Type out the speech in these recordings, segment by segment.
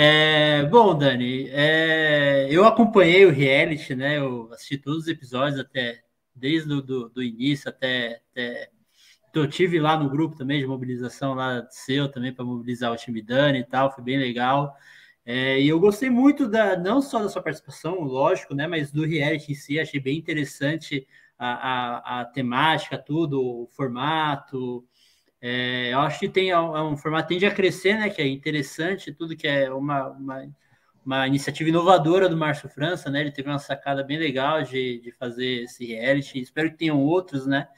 É, bom, Dani, é, eu acompanhei o reality, né? Eu assisti todos os episódios até desde o do, do início até, até então, eu tive lá no grupo também de mobilização lá seu também para mobilizar o time Dani e tal, foi bem legal. É, e eu gostei muito da não só da sua participação, lógico, né, mas do reality em si, achei bem interessante a, a, a temática, tudo, o formato, é, eu acho que tem é um é formato tende a crescer, né? Que é interessante, tudo que é uma, uma, uma, iniciativa inovadora do Márcio França, né? Ele teve uma sacada bem legal de, de fazer esse reality. Espero que tenham outros, né?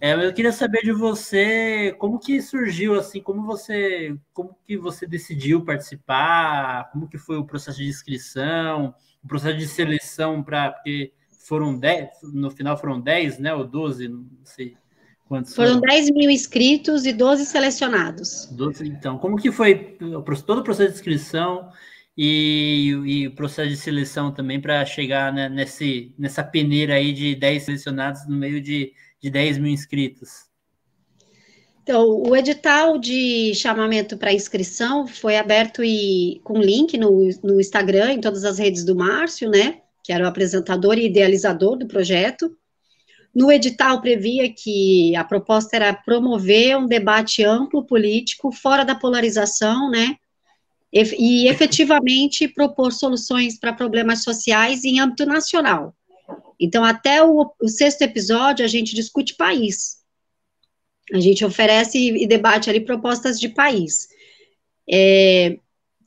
É, eu queria saber de você como que surgiu assim, como você, como que você decidiu participar, como que foi o processo de inscrição, o processo de seleção para porque foram 10, no final foram 10, né, ou 12, não sei Quantos foram, foram 10 mil inscritos e 12 selecionados. 12, então, como que foi uh, todo o processo de inscrição e, o processo de seleção também para chegar né, nesse, nessa peneira aí de 10 selecionados no meio de, de 10 mil inscritos? Então, o edital de chamamento para inscrição foi aberto e com link no, no Instagram, em todas as redes do Márcio, né? Que era o apresentador e idealizador do projeto. No edital previa que a proposta era promover um debate amplo político, fora da polarização, né? E, efetivamente propor soluções para problemas sociais em âmbito nacional. Então, até o, o sexto episódio, a gente discute país. A gente oferece e debate ali propostas de país. É,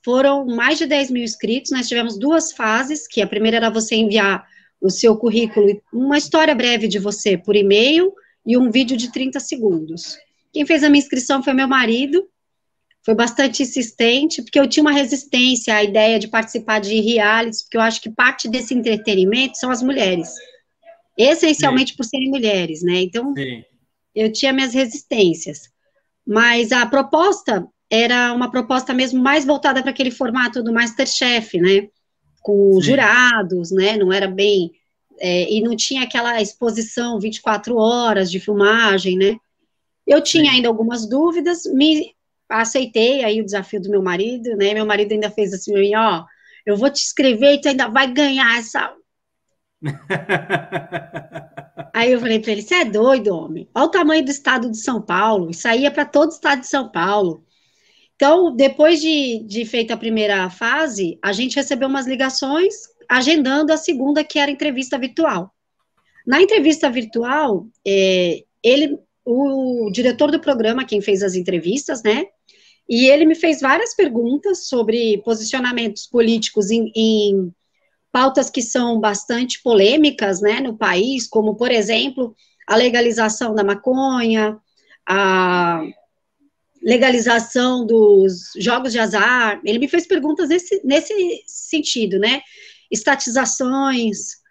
foram mais de 10 mil inscritos, nós tivemos duas fases, que a primeira era você enviar o seu currículo, uma história breve de você por e-mail e um vídeo de 30 segundos. Quem fez a minha inscrição foi meu marido, foi bastante insistente, porque eu tinha uma resistência à ideia de participar de realities, porque eu acho que parte desse entretenimento são as mulheres, essencialmente Sim. por serem mulheres, né? Então, Sim. eu tinha minhas resistências. Mas a proposta era uma proposta mesmo mais voltada para aquele formato do Masterchef, né? com Sim. jurados, né? Não era bem. É, e não tinha aquela exposição 24 horas de filmagem, né? Eu tinha Sim. ainda algumas dúvidas, me aceitei aí o desafio do meu marido, né? Meu marido ainda fez assim, ó, oh, eu vou te escrever e tu ainda vai ganhar essa. aí eu falei para ele, você é doido, homem. Olha o tamanho do estado de São Paulo, isso aí é para todo o estado de São Paulo. Então, depois de, de feita a primeira fase, a gente recebeu umas ligações agendando a segunda, que era entrevista virtual. Na entrevista virtual, é, ele, o diretor do programa, quem fez as entrevistas, né? E ele me fez várias perguntas sobre posicionamentos políticos em, em pautas que são bastante polêmicas, né, no país, como por exemplo a legalização da maconha, a legalização dos jogos de azar. Ele me fez perguntas nesse, nesse sentido, né? Estatizações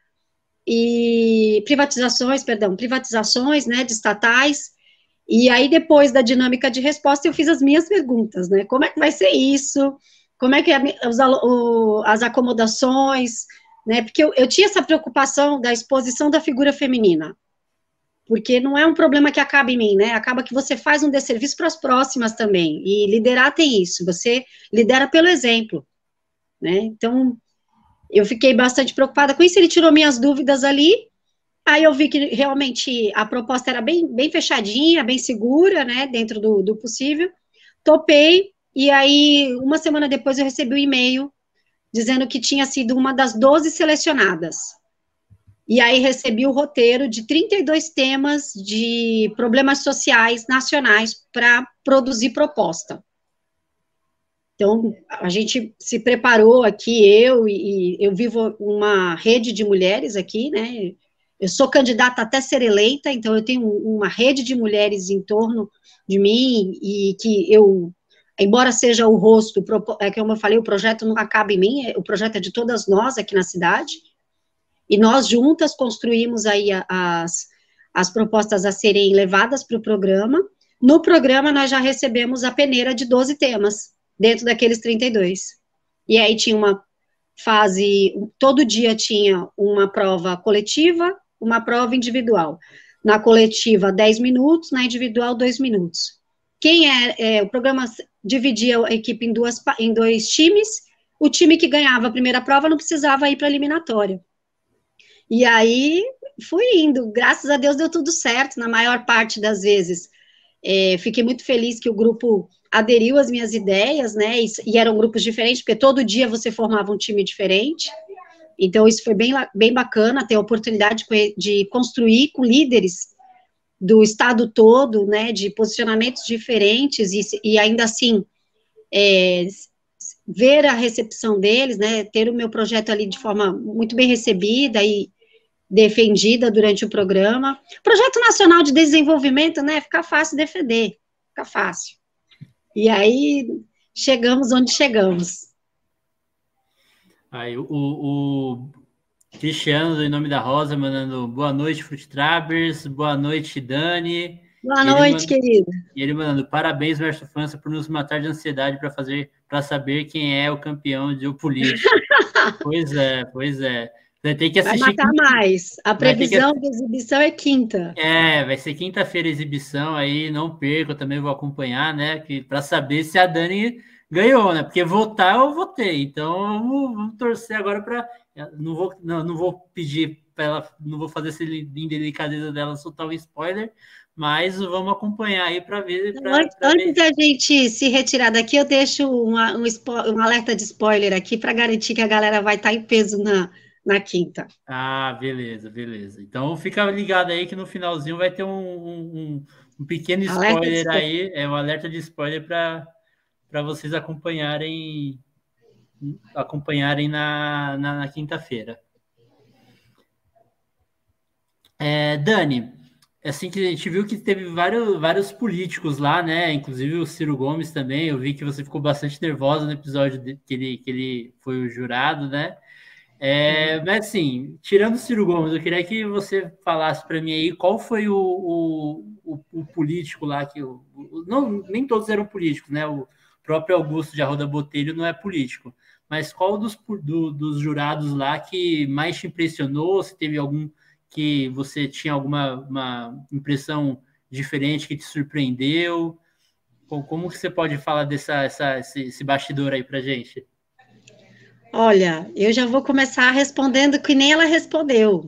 e privatizações, perdão, privatizações, né, de estatais. E aí depois da dinâmica de resposta eu fiz as minhas perguntas, né? Como é que vai ser isso? Como é que é as acomodações, né? Porque eu, eu tinha essa preocupação da exposição da figura feminina porque não é um problema que acaba em mim, né? Acaba que você faz um desserviço para as próximas também. E liderar tem isso, você lidera pelo exemplo, né? Então, eu fiquei bastante preocupada com isso, ele tirou minhas dúvidas ali. Aí eu vi que realmente a proposta era bem, bem fechadinha, bem segura, né, dentro do, do possível. Topei, e aí uma semana depois eu recebi um e-mail dizendo que tinha sido uma das 12 selecionadas. E aí recebi o roteiro de 32 temas de problemas sociais nacionais para produzir proposta. Então, a gente se preparou aqui, eu e, eu vivo uma rede de mulheres aqui, né? Eu sou candidata até ser eleita, então eu tenho uma rede de mulheres em torno de mim e que eu, embora seja o rosto, é que eu falei, o projeto não acaba em mim, é, o projeto é de todas nós aqui na cidade. E nós juntas construímos aí as, as propostas a serem levadas para o programa. No programa, nós já recebemos a peneira de 12 temas, dentro daqueles 32. E aí tinha uma fase, todo dia tinha uma prova coletiva, uma prova individual. Na coletiva, 10 minutos, na individual, 2 minutos. Quem é, é, o programa dividia a equipe em, duas, em dois times, o time que ganhava a primeira prova não precisava ir para a eliminatória. E aí fui indo, graças a Deus deu tudo certo na maior parte das vezes. É, fiquei muito feliz que o grupo aderiu às minhas ideias, né? E, e, eram grupos diferentes, porque todo dia você formava um time diferente. Então, isso foi bem, bem bacana ter a oportunidade de construir com líderes do estado todo, né? De posicionamentos diferentes e, e ainda assim é, ver a recepção deles, né? Ter o meu projeto ali de forma muito bem recebida e, defendida durante o programa. Projeto Nacional de Desenvolvimento, né? Fica fácil defender, fica fácil. E aí chegamos onde chegamos. Aí o, o Cristiano, em nome da Rosa, mandando boa noite, Travers, boa noite, Dani. Boa noite, manda, querido. E ele mandando parabéns, Verso França, por nos matar de ansiedade para fazer para saber quem é o campeão de o político. pois é, pois é tem que assistir. Vai matar quinta. mais. A previsão que... da exibição é quinta. É, vai ser quinta-feira a exibição aí, não perca, também vou acompanhar, né? Para saber se a Dani ganhou, né? Porque votar eu votei. Então vamos, vamos torcer agora para. Não vou, não, não vou pedir para ela, não vou fazer essa indelicadeza dela soltar um spoiler, mas vamos acompanhar aí para ver. Pra, antes, da gente se retirar daqui, eu deixo uma, um, um alerta de spoiler aqui para garantir que a galera vai estar tá em peso na, na quinta. Ah, beleza, beleza. Então fica ligado aí que no finalzinho vai ter um, um, um pequeno spoiler, spoiler aí, é um alerta de spoiler para vocês acompanharem acompanharem na, na, na quinta-feira. É, Dani, assim que a gente viu que teve vários, vários políticos lá, né? Inclusive o Ciro Gomes também. Eu vi que você ficou bastante nervosa no episódio de, que, ele, que ele foi o jurado, né? É, mas assim, tirando o Ciro Gomes, eu queria que você falasse para mim aí qual foi o, o, o, o político lá que. não, nem todos eram políticos, né? O próprio Augusto de Arroda Botelho não é político. Mas qual dos, do, dos jurados lá que mais te impressionou? Se teve algum que você tinha alguma uma impressão diferente que te surpreendeu? Como, como que você pode falar dessa, essa, esse, esse bastidor aí para gente? Olha, eu já vou começar respondendo que nem ela respondeu.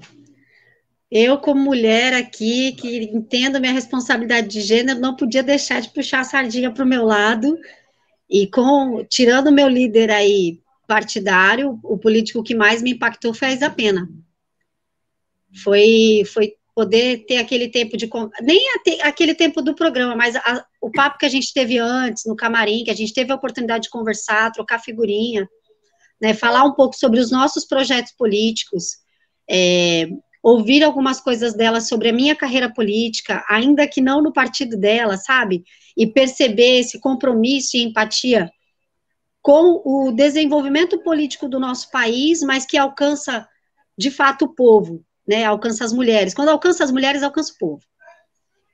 Eu, como mulher aqui, que entendo minha responsabilidade de gênero, não podia deixar de puxar a sardinha para o meu lado. E com tirando o meu líder aí partidário, o político que mais me impactou foi a Isa Pena. Foi, foi poder ter aquele tempo de. Nem aquele tempo do programa, mas a, o papo que a gente teve antes, no camarim, que a gente teve a oportunidade de conversar, trocar figurinha né, falar um pouco sobre os nossos projetos políticos, é, ouvir algumas coisas dela sobre a minha carreira política, ainda que não no partido dela, sabe? E perceber esse compromisso e empatia com o desenvolvimento político do nosso país, mas que alcança de fato o povo, né? Alcança as mulheres. Quando alcança as mulheres, alcança o povo.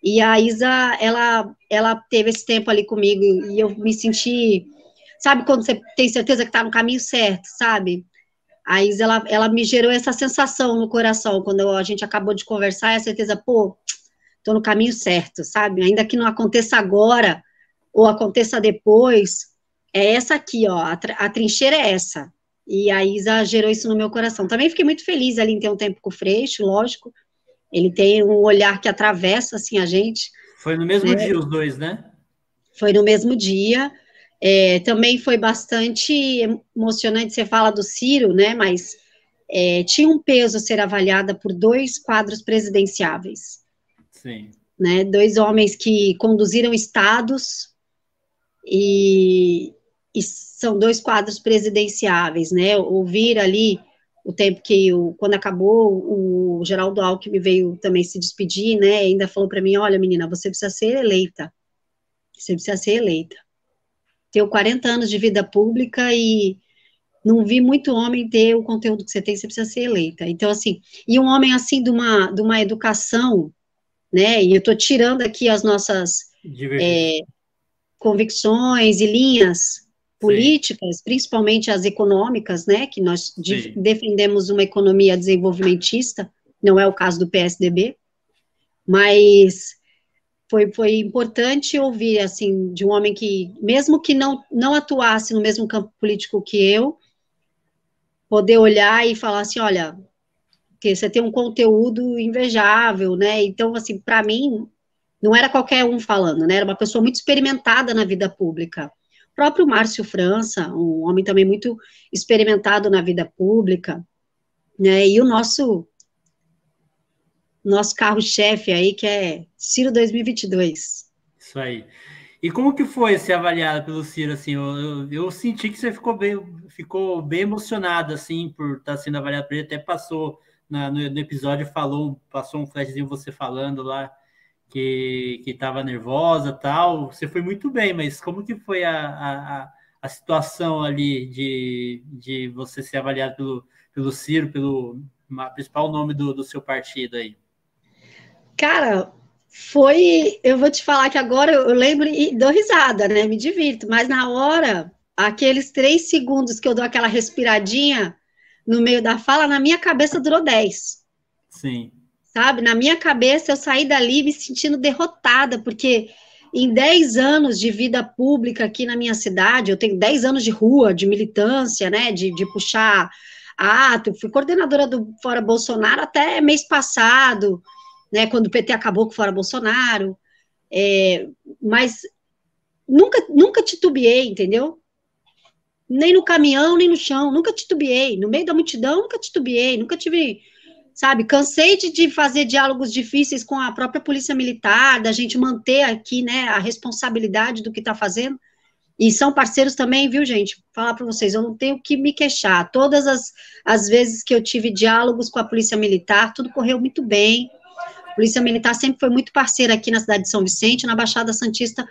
E a Isa, ela, ela teve esse tempo ali comigo e eu me senti Sabe quando você tem certeza que está no caminho certo, sabe? Aí ela, ela me gerou essa sensação no coração quando a gente acabou de conversar, a certeza, pô, tô no caminho certo, sabe? Ainda que não aconteça agora ou aconteça depois, é essa aqui, ó, a, a trincheira é essa. E a Isa gerou isso no meu coração. Também fiquei muito feliz ali em ter um tempo com o Freixo, lógico. Ele tem um olhar que atravessa assim a gente. Foi no mesmo né? dia os dois, né? Foi no mesmo dia. É, também foi bastante emocionante, você fala do Ciro, né, mas é, tinha um peso ser avaliada por dois quadros presidenciáveis. Sim. Né, dois homens que conduziram estados e, e são dois quadros presidenciáveis, né, ouvir ali o tempo que, o, quando acabou, o Geraldo Alckmin veio também se despedir, né, ainda falou para mim, olha menina, você precisa ser eleita, você precisa ser eleita tenho 40 anos de vida pública e não vi muito homem ter o conteúdo que você tem, você precisa ser eleita. Então, assim, e um homem assim de uma, de uma educação, né? E eu estou tirando aqui as nossas é, convicções e linhas políticas, Sim. principalmente as econômicas, né? Que nós de, defendemos uma economia desenvolvimentista, não é o caso do PSDB, mas foi, foi importante ouvir, assim, de um homem que, mesmo que não, não atuasse no mesmo campo político que eu, poder olhar e falar assim, olha, que você tem um conteúdo invejável, né? Então, assim, para mim, não era qualquer um falando, né? Era uma pessoa muito experimentada na vida pública. O próprio Márcio França, um homem também muito experimentado na vida pública, né? E o nosso nosso carro-chefe aí, que é Ciro 2022. Isso aí. E como que foi ser avaliada pelo Ciro? Assim, eu, eu, senti que você ficou bem, ficou bem emocionado assim por estar tá sendo avaliado por ele. Até passou na, no, no, episódio falou, passou um flashzinho você falando lá que que estava nervosa, tal. Você foi muito bem, mas como que foi a, a, a situação ali de, de você ser avaliado pelo, pelo Ciro, pelo principal nome do, do seu partido aí? Cara, foi. Eu vou te falar que agora eu lembro e dou risada, né? Me divirto, mas na hora, aqueles três segundos que eu dou aquela respiradinha no meio da fala, na minha cabeça durou dez. Sim. Sabe? Na minha cabeça eu saí dali me sentindo derrotada, porque em 10 anos de vida pública aqui na minha cidade, eu tenho 10 anos de rua, de militância, né, de, de puxar ato, fui coordenadora do Fora Bolsonaro até mês passado, né, quando o PT acabou com fora Bolsonaro, é, mas nunca, nunca titubeei, entendeu? Nem no caminhão, nem no chão, nunca titubeei. No meio da multidão, nunca titubeei, nunca tive, sabe? Cansei de, de fazer diálogos difíceis com a própria polícia militar, da gente manter aqui, né, a responsabilidade do que está fazendo. E são parceiros também, viu, gente? Falar para vocês, eu não tenho que me queixar. Todas as, as vezes que eu tive diálogos com a polícia militar, tudo correu muito bem a Polícia Militar sempre foi muito parceira aqui na cidade de São Vicente, na Baixada Santista,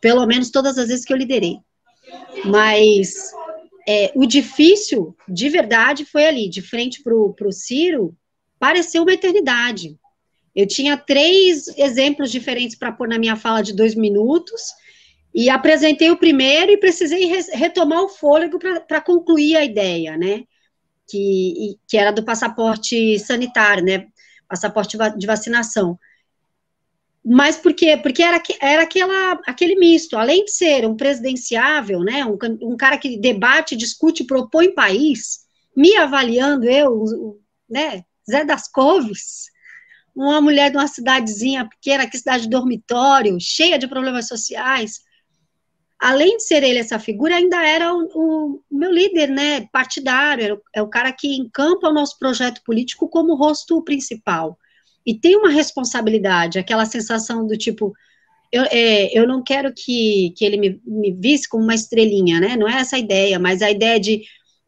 pelo menos todas as vezes que eu liderei. Mas é, o difícil, de verdade, foi ali, de frente para o Ciro, pareceu uma eternidade. Eu tinha três exemplos diferentes para pôr na minha fala de dois minutos, e apresentei o primeiro e precisei re retomar o fôlego para concluir a ideia, né? Que, e, que era do passaporte sanitário, né? passaporte de vacinação. Mas por quê? Porque era, era aquela, aquele misto, além de ser um presidenciável, né, um, um cara que debate, discute, propõe país, me avaliando, eu, né, Zé das Coves, uma mulher de uma cidadezinha pequena, que cidade de dormitório, cheia de problemas sociais, além de ser ele essa figura, ainda era o, o meu líder, né, partidário, era o, é o cara que encampa o nosso projeto político como rosto principal. E tem uma responsabilidade, aquela sensação do tipo, eu, é, eu não quero que, que ele me, me visse como uma estrelinha, né, não é essa a ideia, mas a ideia de,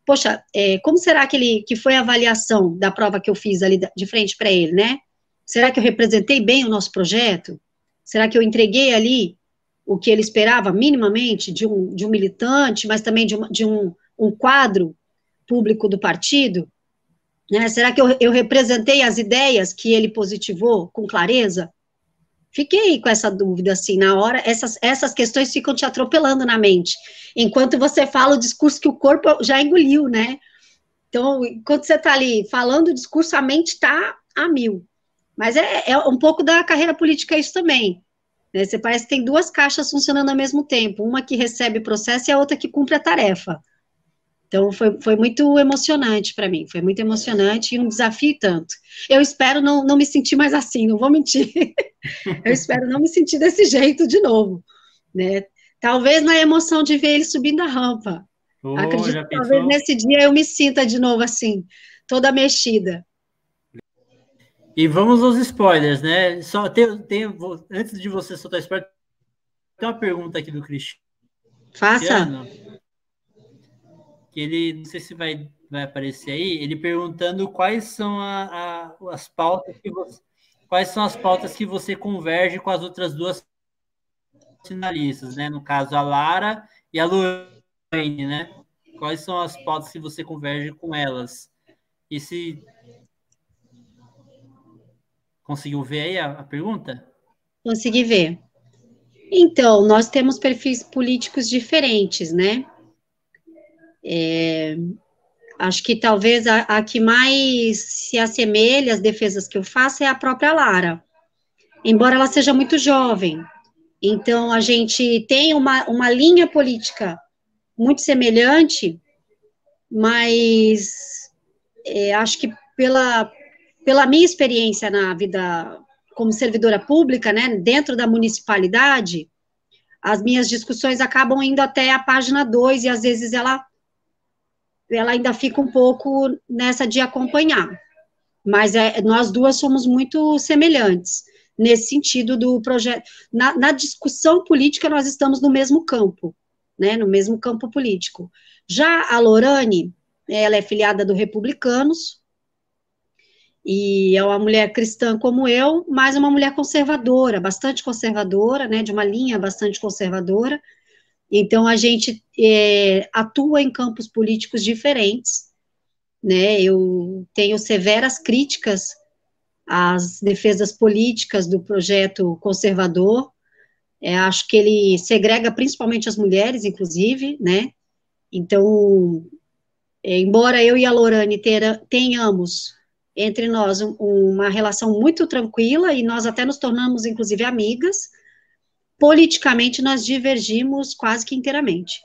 poxa, é, como será que, ele, que foi a avaliação da prova que eu fiz ali de frente para ele, né? Será que eu representei bem o nosso projeto? Será que eu entreguei ali o que ele esperava minimamente de um, de um militante, mas também de, uma, de um, um quadro público do partido? Né? Será que eu, eu representei as ideias que ele positivou com clareza? Fiquei com essa dúvida, assim, na hora, essas, essas questões ficam te atropelando na mente, enquanto você fala o discurso que o corpo já engoliu, né? Então, enquanto você está ali falando o discurso, a mente está a mil. Mas é, é um pouco da carreira política isso também. Né? Você parece que tem duas caixas funcionando ao mesmo tempo, uma que recebe processo e a outra que cumpre a tarefa. Então foi, foi muito emocionante para mim, foi muito emocionante e um desafio tanto. Eu espero não, não me sentir mais assim, não vou mentir. Eu espero não me sentir desse jeito de novo, né? Talvez na emoção de ver ele subindo a rampa. Oh, Acredito que talvez nesse dia eu me sinta de novo assim, toda mexida. E vamos aos spoilers, né? Só tem, tem, antes de você soltar spoiler, tem uma pergunta aqui do Cristiano. Faça. Que ele, não sei se vai, vai aparecer aí, ele perguntando quais são a, a, as pautas que você, quais são as pautas que você converge com as outras duas finalistas, né? No caso, a Lara e a Luane, né? Quais são as pautas que você converge com elas? E se Conseguiu ver aí a, a pergunta? Consegui ver. Então, nós temos perfis políticos diferentes, né? É, acho que talvez a, a, que mais se assemelha às defesas que eu faço é a própria Lara, embora ela seja muito jovem. Então, a gente tem uma, uma linha política muito semelhante, mas é, acho que pela, pela minha experiência na vida como servidora pública, né, dentro da municipalidade, as minhas discussões acabam indo até a página 2 e às vezes ela ela ainda fica um pouco nessa de acompanhar. Mas é, nós duas somos muito semelhantes nesse sentido do projeto. Na, na, discussão política, nós estamos no mesmo campo, né, no mesmo campo político. Já a Lorane, ela é filiada do Republicanos, e é uma mulher cristã como eu, mas uma mulher conservadora, bastante conservadora, né, de uma linha bastante conservadora. Então, a gente é, atua em campos políticos diferentes. Né? Eu tenho severas críticas às defesas políticas do projeto conservador. É, acho que ele segrega principalmente as mulheres, inclusive, né? Então, é, embora eu e a Lorane tenhamos entre nós um, uma relação muito tranquila e nós até nos tornamos, inclusive, amigas. Politicamente, nós divergimos quase que inteiramente.